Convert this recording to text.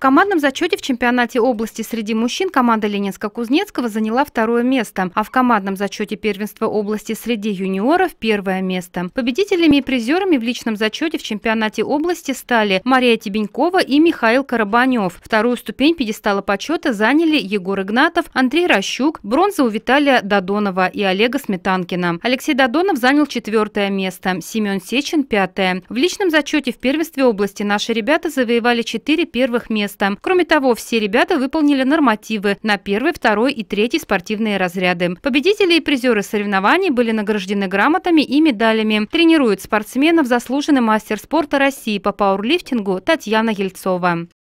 В командном зачете в чемпионате области среди мужчин команда Ленинска-Кузнецкого заняла второе место, а в командном зачете первенства области среди юниоров первое место. Победителями и призерами в личном зачете в чемпионате области стали Мария Тебенькова и Михаил Карабанев. Вторую ступень пьедестала почета заняли Егор Игнатов, Андрей Рощук, бронза у Виталия Додонова и Олега Сметанкина. Алексей Додонов занял четвертое место, Семен Сечин – пятое. В личном зачете в первенстве области наши ребята завоевали четыре первых места место. Кроме того, все ребята выполнили нормативы на первый, второй и третий спортивные разряды. Победители и призеры соревнований были награждены грамотами и медалями. Тренирует спортсменов заслуженный мастер спорта России по пауэрлифтингу Татьяна Ельцова.